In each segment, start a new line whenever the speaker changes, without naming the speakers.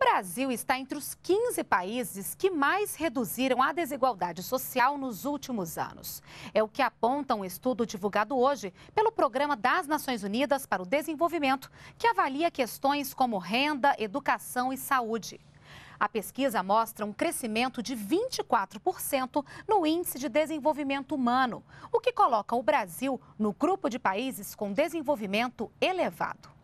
O Brasil está entre os 15 países que mais reduziram a desigualdade social nos últimos anos. É o que aponta um estudo divulgado hoje pelo Programa das Nações Unidas para o Desenvolvimento, que avalia questões como renda, educação e saúde. A pesquisa mostra um crescimento de 24% no Índice de Desenvolvimento Humano, o que coloca o Brasil no grupo de países com desenvolvimento elevado.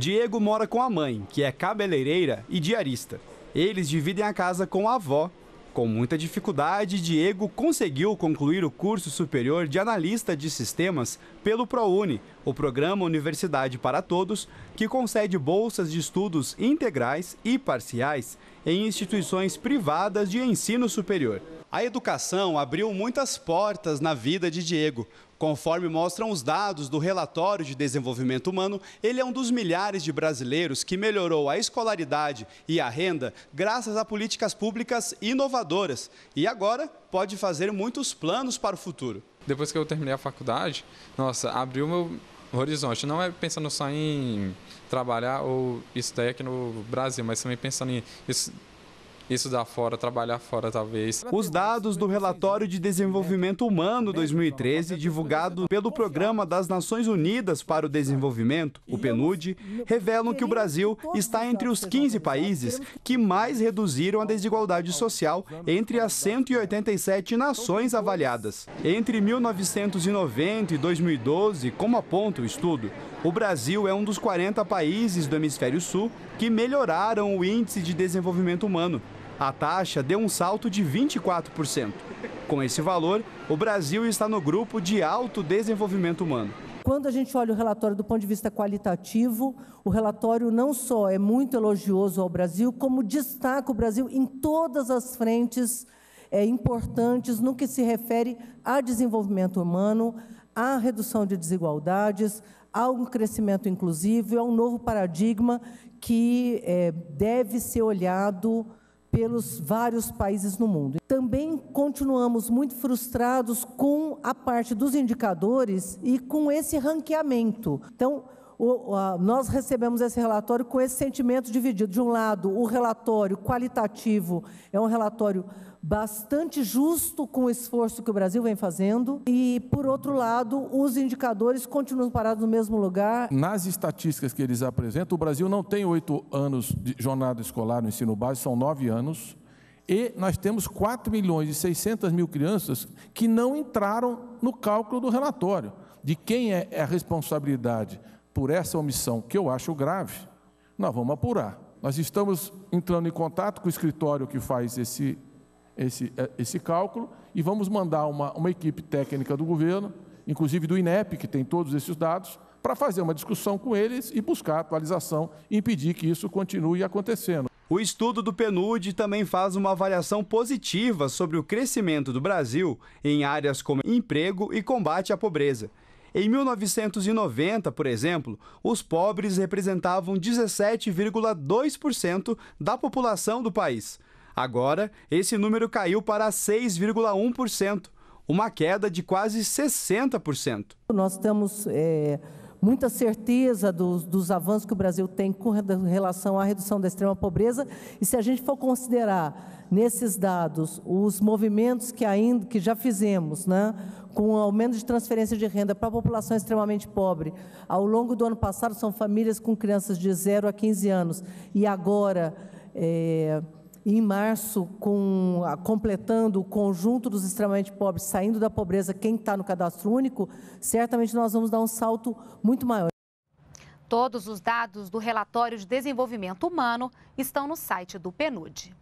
Diego mora com a mãe, que é cabeleireira e diarista. Eles dividem a casa com a avó. Com muita dificuldade, Diego conseguiu concluir o curso superior de analista de sistemas pelo ProUni, o programa Universidade para Todos, que concede bolsas de estudos integrais e parciais em instituições privadas de ensino superior. A educação abriu muitas portas na vida de Diego. Conforme mostram os dados do relatório de desenvolvimento humano, ele é um dos milhares de brasileiros que melhorou a escolaridade e a renda graças a políticas públicas inovadoras e agora pode fazer muitos planos para o futuro. Depois que eu terminei a faculdade, nossa, abriu meu horizonte. Não é pensando só em trabalhar ou isso aqui no Brasil, mas também pensando em estudar fora, trabalhar fora, talvez. Os dados do relatório de desenvolvimento humano 2013, divulgado pelo Programa das Nações Unidas para o Desenvolvimento, o PNUD, revelam que o Brasil está entre os 15 países que mais reduziram a desigualdade social entre as 187 nações avaliadas. Entre 1990 e 2012, como aponta o estudo, o Brasil é um dos 40 países do hemisfério sul que melhoraram o índice de desenvolvimento humano a taxa deu um salto de 24%. Com esse valor, o Brasil está no grupo de alto desenvolvimento humano.
Quando a gente olha o relatório do ponto de vista qualitativo, o relatório não só é muito elogioso ao Brasil, como destaca o Brasil em todas as frentes é, importantes no que se refere a desenvolvimento humano, à redução de desigualdades, ao crescimento inclusivo, a um novo paradigma que é, deve ser olhado pelos vários países no mundo. Também continuamos muito frustrados com a parte dos indicadores e com esse ranqueamento. Então, o, a, nós recebemos esse relatório com esse sentimento dividido. De um lado, o relatório qualitativo é um relatório bastante justo com o esforço que o Brasil vem fazendo, e, por outro lado, os indicadores continuam parados no mesmo lugar.
Nas estatísticas que eles apresentam, o Brasil não tem oito anos de jornada escolar no ensino básico, são nove anos. E nós temos 4 milhões e 600 mil crianças que não entraram no cálculo do relatório de quem é, é a responsabilidade por essa omissão, que eu acho grave, nós vamos apurar. Nós estamos entrando em contato com o escritório que faz esse, esse, é, esse cálculo e vamos mandar uma, uma equipe técnica do governo, inclusive do INEP, que tem todos esses dados, para fazer uma discussão com eles e buscar atualização e impedir que isso continue acontecendo. O estudo do PNUD também faz uma avaliação positiva sobre
o crescimento do Brasil em áreas como emprego e combate à pobreza. Em 1990, por exemplo, os pobres representavam 17,2% da população do país. Agora, esse número caiu para 6,1%, uma queda de quase 60%.
Nós estamos. É eh, muita certeza dos, dos avanços que o Brasil tem com relação à redução da extrema pobreza. E se a gente for considerar nesses dados os movimentos que ainda que já fizemos, né, com o aumento de transferência de renda para a população extremamente pobre, ao longo do ano passado são famílias com crianças de 0 a 15 anos e agora é, em março, com, completando o conjunto dos extremamente pobres saindo da pobreza, quem está no cadastro único, certamente nós vamos dar um salto muito maior.
Todos os dados do relatório de desenvolvimento humano estão no site do PNUD.